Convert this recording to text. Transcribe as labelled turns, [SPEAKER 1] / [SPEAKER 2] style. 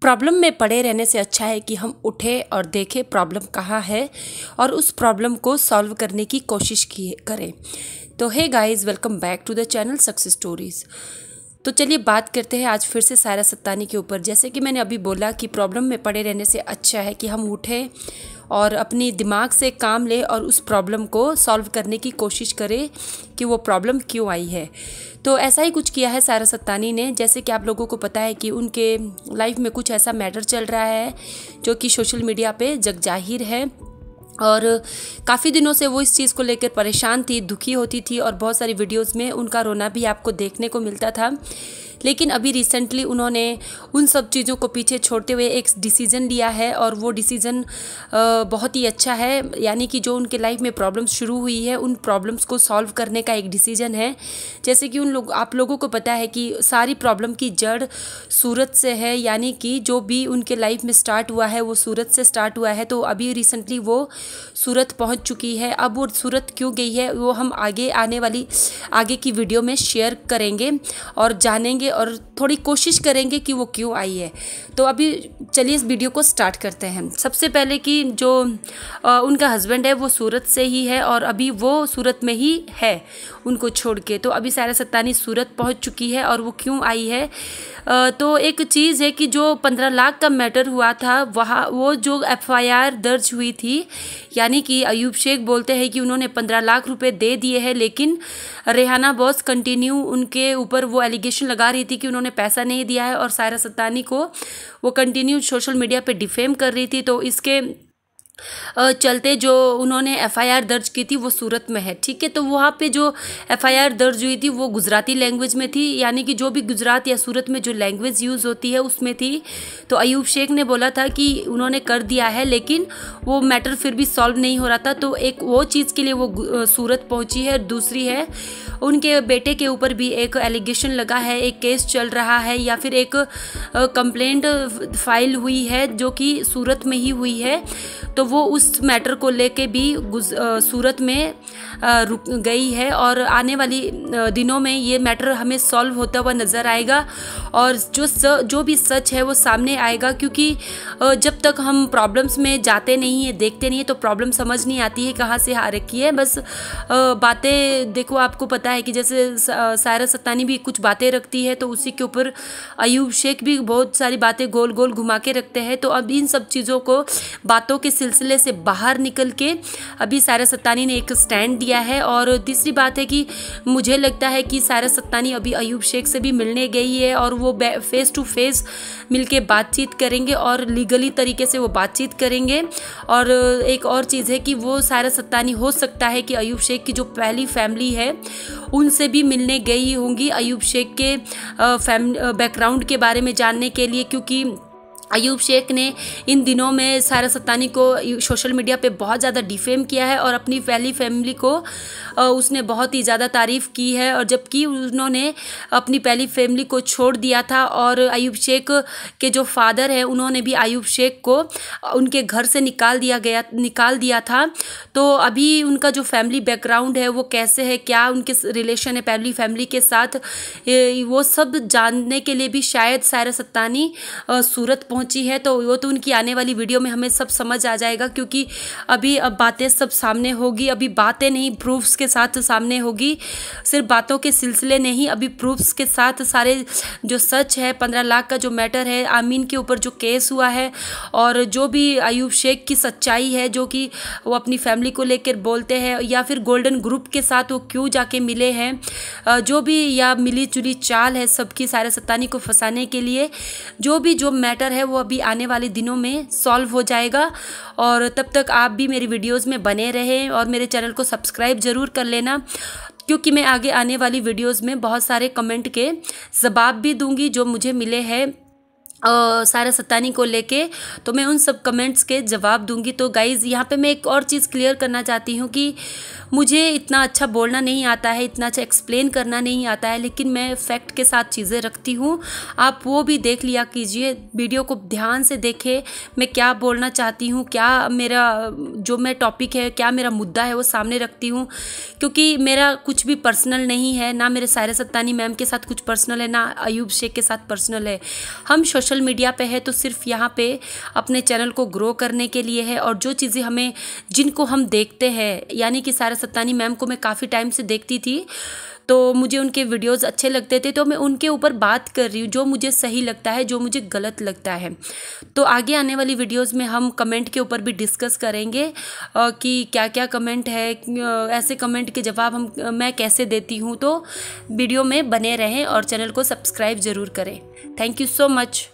[SPEAKER 1] problem में पड़े रहने से अच्छा है कि हम उठे और देखें प्रॉब्लम कहाँ है और उस प्रॉब्लम को सॉल्व करने की कोशिश की करें तो hey guys welcome back to the channel success stories तो चलिए बात करते हैं आज फिर से सारा सत्तानी के ऊपर जैसे कि मैंने अभी बोला कि प्रॉब्लम में पड़े रहने से अच्छा है कि हम उठें और अपने दिमाग से काम लें और उस प्रॉब्लम को सॉल्व करने की कोशिश करें कि वो प्रॉब्लम क्यों आई है तो ऐसा ही कुछ किया है सारा सत्तानी ने जैसे कि आप लोगों को पता है कि उनके लाइफ में कुछ ऐसा मैटर चल रहा है जो कि सोशल मीडिया पे जगजाहिर है और काफ़ी दिनों से वो इस चीज़ को लेकर परेशान थी दुखी होती थी और बहुत सारी वीडियोस में उनका रोना भी आपको देखने को मिलता था लेकिन अभी रिसेंटली उन्होंने उन सब चीज़ों को पीछे छोड़ते हुए एक डिसीज़न लिया है और वो डिसीज़न बहुत ही अच्छा है यानी कि जो उनके लाइफ में प्रॉब्लम्स शुरू हुई है उन प्रॉब्लम्स को सॉल्व करने का एक डिसीज़न है जैसे कि उन लोग आप लोगों को पता है कि सारी प्रॉब्लम की जड़ सूरत से है यानी कि जो भी उनके लाइफ में स्टार्ट हुआ है वो सूरत से स्टार्ट हुआ है तो अभी रिसेंटली वो सूरत पहुँच चुकी है अब वो सूरत क्यों गई है वो हम आगे आने वाली आगे की वीडियो में शेयर करेंगे और जानेंगे or थोड़ी कोशिश करेंगे कि वो क्यों आई है तो अभी चलिए इस वीडियो को स्टार्ट करते हैं सबसे पहले कि जो आ, उनका हस्बैंड है वो सूरत से ही है और अभी वो सूरत में ही है उनको छोड़ के तो अभी सारा सत्तानी सूरत पहुंच चुकी है और वो क्यों आई है आ, तो एक चीज़ है कि जो पंद्रह लाख का मैटर हुआ था वहाँ वो जो एफ दर्ज हुई थी यानी कि अयूब शेख बोलते हैं कि उन्होंने पंद्रह लाख रुपये दे दिए हैं लेकिन रेहाना बॉस कंटिन्यू उनके ऊपर वो एलिगेशन लगा रही थी कि उन्होंने उन्होंने पैसा नहीं दिया है और सायरा सत्तानी को वो कंटिन्यू सोशल मीडिया पर डिफेम कर रही थी तो इसके चलते जो उन्होंने एफआईआर दर्ज की थी वो सूरत में है ठीक है तो वहाँ पे जो एफआईआर दर्ज हुई थी वो गुजराती लैंग्वेज में थी यानी कि जो भी गुजरात या सूरत में जो लैंग्वेज यूज़ होती है उसमें थी तो अयूब शेख ने बोला था कि उन्होंने कर दिया है लेकिन वो मैटर फिर भी सॉल्व नहीं हो रहा था तो एक वो चीज़ के लिए वो सूरत पहुँची है दूसरी है उनके बेटे के ऊपर भी एक एलिगेशन लगा है एक केस चल रहा है या फिर एक कंप्लेंट फाइल हुई है जो कि सूरत में ही हुई है तो वो उस मैटर को लेके भी सूरत में रुक गई है और आने वाली दिनों में ये मैटर हमें सॉल्व होता हुआ नज़र आएगा और जो स, जो भी सच है वो सामने आएगा क्योंकि जब तक हम प्रॉब्लम्स में जाते नहीं हैं देखते नहीं हैं तो प्रॉब्लम समझ नहीं आती है कहाँ से हार रखी है बस बातें देखो आपको पता है कि जैसे सायरा सत्तानी भी कुछ बातें रखती है तो उसी के ऊपर अयूब शेख भी बहुत सारी बातें गोल गोल घुमा के रखते हैं तो अब इन सब चीज़ों को बातों के सिलसिले सिलसिले से बाहर निकल के अभी सारा सत्तानी ने एक स्टैंड दिया है और तीसरी बात है कि मुझे लगता है कि सारा सत्तानी अभी अयूब शेख से भी मिलने गई है और वो फेस टू फेस मिलके बातचीत करेंगे और लीगली तरीके से वो बातचीत करेंगे और एक और चीज़ है कि वो सारा सत्तानी हो सकता है कि अयूब शेख की जो पहली फैमिली है उनसे भी मिलने गई होंगी अयूब शेख के बैकग्राउंड के बारे में जानने के लिए क्योंकि अयूब शेख ने इन दिनों में सारा सत्तानी को सोशल मीडिया पे बहुत ज़्यादा डिफेम किया है और अपनी पहली फैमिली को उसने बहुत ही ज़्यादा तारीफ़ की है और जबकि उन्होंने अपनी पहली फैमिली को छोड़ दिया था और अयूब शेख के जो फादर है उन्होंने भी अयूब शेख को उनके घर से निकाल दिया गया निकाल दिया था तो अभी उनका जो फैमिली बैकग्राउंड है वो कैसे है क्या उनके रिलेशन है पहली फैमिली के साथ वो सब जानने के लिए भी शायद सारा सत्तानी सूरत पहुंची है तो वो तो उनकी आने वाली वीडियो में हमें सब समझ आ जाएगा क्योंकि अभी अब बातें सब सामने होगी अभी बातें नहीं प्रूफ्स के साथ सामने होगी सिर्फ बातों के सिलसिले नहीं अभी प्रूफ्स के साथ सारे जो सच है पंद्रह लाख का जो मैटर है आमीन के ऊपर जो केस हुआ है और जो भी आयुब शेख की सच्चाई है जो कि वो अपनी फैमिली को लेकर बोलते हैं या फिर गोल्डन ग्रुप के साथ वो क्यों जाके मिले हैं जो भी या मिली जुली चाल है सबकी सारे सत्तानी को फंसाने के लिए जो भी जो मैटर है वो अभी आने वाले दिनों में सॉल्व हो जाएगा और तब तक आप भी मेरी वीडियोस में बने रहें और मेरे चैनल को सब्सक्राइब ज़रूर कर लेना क्योंकि मैं आगे आने वाली वीडियोस में बहुत सारे कमेंट के जवाब भी दूंगी जो मुझे मिले हैं सारा सत्तानी को लेके तो मैं उन सब कमेंट्स के जवाब दूंगी तो गाइज़ यहाँ पे मैं एक और चीज़ क्लियर करना चाहती हूँ कि मुझे इतना अच्छा बोलना नहीं आता है इतना अच्छा एक्सप्लेन करना नहीं आता है लेकिन मैं फैक्ट के साथ चीज़ें रखती हूँ आप वो भी देख लिया कीजिए वीडियो को ध्यान से देखें मैं क्या बोलना चाहती हूँ क्या मेरा जो मैं टॉपिक है क्या मेरा मुद्दा है वो सामने रखती हूँ क्योंकि मेरा कुछ भी पर्सनल नहीं है ना मेरे सायरा सत्तानी मैम के साथ कुछ पर्सनल है ना अयूब शेख के साथ पर्सनल है हम सोशल मीडिया पे है तो सिर्फ यहाँ पे अपने चैनल को ग्रो करने के लिए है और जो चीज़ें हमें जिनको हम देखते हैं यानी कि सारा सत्तानी मैम को मैं काफ़ी टाइम से देखती थी तो मुझे उनके वीडियोस अच्छे लगते थे तो मैं उनके ऊपर बात कर रही हूँ जो मुझे सही लगता है जो मुझे गलत लगता है तो आगे आने वाली वीडियोस में हम कमेंट के ऊपर भी डिस्कस करेंगे कि क्या क्या कमेंट है ऐसे कमेंट के जवाब हम मैं कैसे देती हूँ तो वीडियो में बने रहें और चैनल को सब्सक्राइब ज़रूर करें थैंक यू सो मच